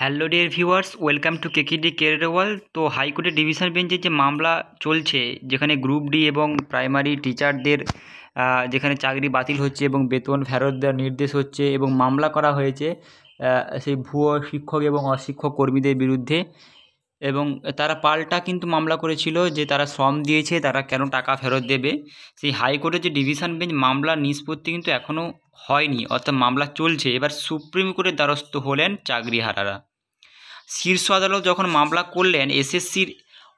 hello dear viewers welcome to কেকিডি কেরওয়াল তো হাইকোর্টের ডিভিশন বেঞ্চে যে মামলা চলছে যেখানে গ্রুপ ডি এবং প্রাইমারি টিচারদের যেখানে চাকরি বাতিল হচ্ছে এবং বেতন ফেরত দেওয়ার নির্দেশ হচ্ছে এবং মামলা করা হয়েছে সেই ভুয়ো শিক্ষক এবং অশিক্ষক কর্মীদের বিরুদ্ধে এবং তারা পাল্টা কিন্তু মামলা করেছিল যে তারা শ্রম দিয়েছে তারা কেন টাকা ফেরত দেবে সেই হাইকোর্টের যে ডিভিশন বেঞ্চ মামলা নিষ্পত্তি কিন্তু এখনও হয়নি অর্থাৎ মামলা চলছে এবার সুপ্রিম কোর্টের দ্বারস্থ হলেন চাকরিহারারা শীর্ষ আদালত যখন মামলা করলেন এসএসসির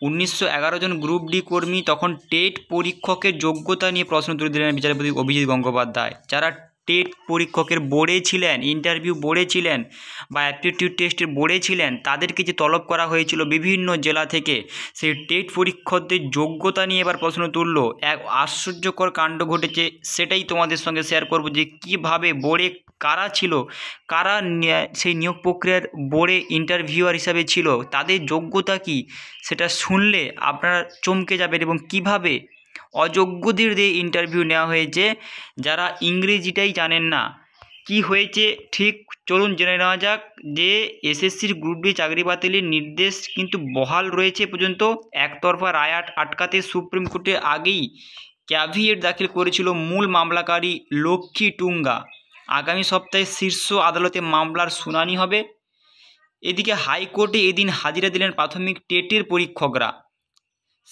উনিশশো জন গ্রুপ ডি কর্মী তখন টেট পরীক্ষকের যোগ্যতা নিয়ে প্রশ্ন তুলে দিলেন বিচারপতি অভিজিৎ গঙ্গোপাধ্যায় যারা টেট পরীক্ষকের বোর্ডে ছিলেন ইন্টারভিউ বোর্ডে ছিলেন বা অ্যাপটিটিউড টেস্টের বোর্ডে ছিলেন তাদেরকে যে তলব করা হয়েছিল বিভিন্ন জেলা থেকে সেই টেট পরীক্ষকদের যোগ্যতা নিয়ে এবার প্রশ্ন তুলল এক আশ্চর্যকর কাণ্ড ঘটেছে সেটাই তোমাদের সঙ্গে শেয়ার করব যে কিভাবে বোর্ডে কারা ছিল কারা সেই নিয়োগ প্রক্রিয়ার বোর্ডে ইন্টারভিউয়ার হিসাবে ছিল তাদের যোগ্যতা কি সেটা শুনলে আপনারা চমকে যাবেন এবং কিভাবে অযোগ্যদের দিয়ে ইন্টারভিউ নেওয়া হয়েছে যারা ইংরেজিটাই জানেন না কি হয়েছে ঠিক চলুন জেনে নেওয়া যাক যে এসএসসির গ্রুপ ডি চাকরি বাতিলের নির্দেশ কিন্তু বহাল রয়েছে পর্যন্ত একতরফা রায় আটকাতে সুপ্রিম কোর্টে আগেই ক্যাভিয়েট দাখিল করেছিল মূল মামলাকারী লক্ষ্মী টুঙ্গা আগামী সপ্তাহে শীর্ষ আদালতে মামলার শুনানি হবে এদিকে হাইকোর্টে এদিন হাজিরা দিলেন প্রাথমিক টেটের পরীক্ষকরা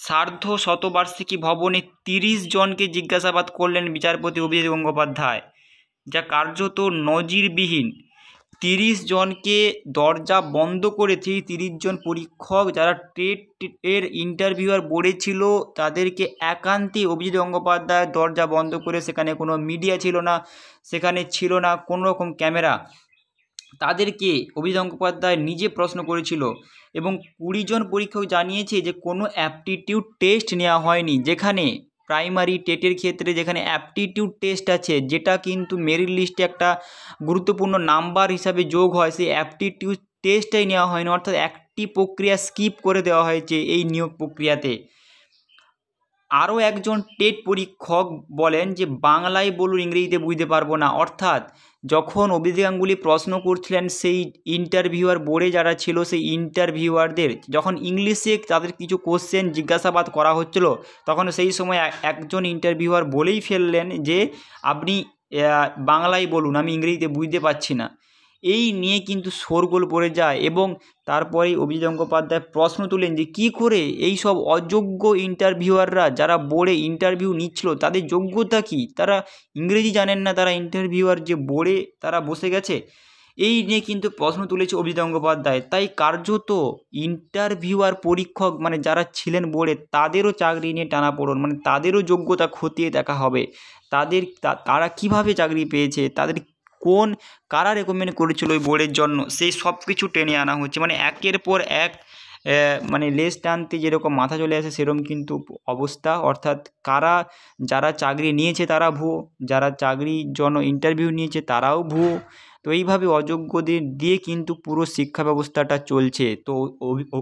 সার্ধ শতবার্ষিকী ভবনে তিরিশ জনকে জিজ্ঞাসাবাদ করলেন বিচারপতি অভিজিৎ গঙ্গোপাধ্যায় যা কার্যত নজিরবিহীন তিরিশ জনকে দরজা বন্ধ করেছে তিরিশ জন পরীক্ষক যারা টেট এর ইন্টারভিউয়ার বোর্ডে ছিল তাদেরকে একান্তে অভিজিৎ গঙ্গোপাধ্যায় দরজা বন্ধ করে সেখানে কোনো মিডিয়া ছিল না সেখানে ছিল না কোনো রকম ক্যামেরা তাদেরকে অভিজিৎ গঙ্গোপাধ্যায় নিজে প্রশ্ন করেছিল এবং কুড়িজন পরীক্ষক জানিয়েছে যে কোনো অ্যাপটিটিউড টেস্ট নেওয়া হয়নি যেখানে প্রাইমারি টেটের ক্ষেত্রে যেখানে অ্যাপটিটিউড টেস্ট আছে যেটা কিন্তু মেরিট লিস্টে একটা গুরুত্বপূর্ণ নাম্বার হিসাবে যোগ হয় সেই অ্যাপটিটিউড টেস্টটাই নেওয়া হয়নি অর্থাৎ একটি প্রক্রিয়া স্কিপ করে দেওয়া হয়েছে এই নিয়োগ প্রক্রিয়াতে আরও একজন টেট পরীক্ষক বলেন যে বাংলায় বলুন ইংরেজিতে বুঝতে পারবো না অর্থাৎ যখন অভিজিৎ গাঙ্গুলি প্রশ্ন করছিলেন সেই ইন্টারভিউয়ার বোর্ডে যারা ছিল সেই ইন্টারভিউয়ারদের যখন ইংলিশে তাদের কিছু কোশ্চেন জিজ্ঞাসাবাদ করা হচ্ছিল তখন সেই সময় একজন ইন্টারভিউয়ার বলেই ফেললেন যে আপনি বাংলায় বলুন আমি ইংরেজিতে বুঝতে পারছি না এই নিয়ে কিন্তু শোরগোল পড়ে যায় এবং তারপরেই অভিজিৎ গঙ্গোপাধ্যায় প্রশ্ন তুলেন যে কি করে এই সব অযোগ্য ইন্টারভিউয়াররা যারা বোর্ডে ইন্টারভিউ নিচ্ছিল তাদের যোগ্যতা কি তারা ইংরেজি জানেন না তারা ইন্টারভিউয়ার যে বোর্ডে তারা বসে গেছে এই নিয়ে কিন্তু প্রশ্ন তুলেছে অভিজিৎ গঙ্গোপাধ্যায় তাই কার্যত ইন্টারভিউয়ার পরীক্ষক মানে যারা ছিলেন বোর্ডে তাদেরও চাকরি নিয়ে টানাপোড়ন মানে তাদেরও যোগ্যতা খতিয়ে দেখা হবে তাদের তারা কিভাবে চাকরি পেয়েছে তাদের কোন কারা রেকমেন্ড করেছিল ওই বোর্ডের জন্য সেই সব কিছু টেনে আনা হচ্ছে মানে একের পর এক মানে লেস টানতে যেরকম মাথা চলে আসে সেরকম কিন্তু অবস্থা অর্থাৎ কারা যারা চাকরি নিয়েছে তারা ভুয়ো যারা চাকরির জন্য ইন্টারভিউ নিয়েছে তারাও ভুয়ো তো এইভাবে অযোগ্যদের দিয়ে কিন্তু পুরো শিক্ষা ব্যবস্থাটা চলছে তো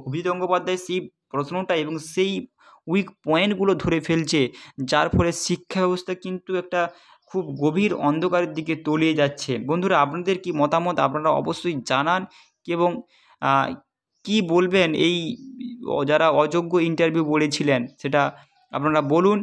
অভি গঙ্গোপাধ্যায় সেই প্রশ্নটা এবং সেই উইক পয়েন্টগুলো ধরে ফেলছে যার ফলে শিক্ষা ব্যবস্থা কিন্তু একটা খুব গভীর অন্ধকারের দিকে তলিয়ে যাচ্ছে বন্ধুরা আপনাদের কি মতামত আপনারা অবশ্যই জানান এবং কি বলবেন এই যারা অযোগ্য ইন্টারভিউ বলেছিলেন সেটা আপনারা বলুন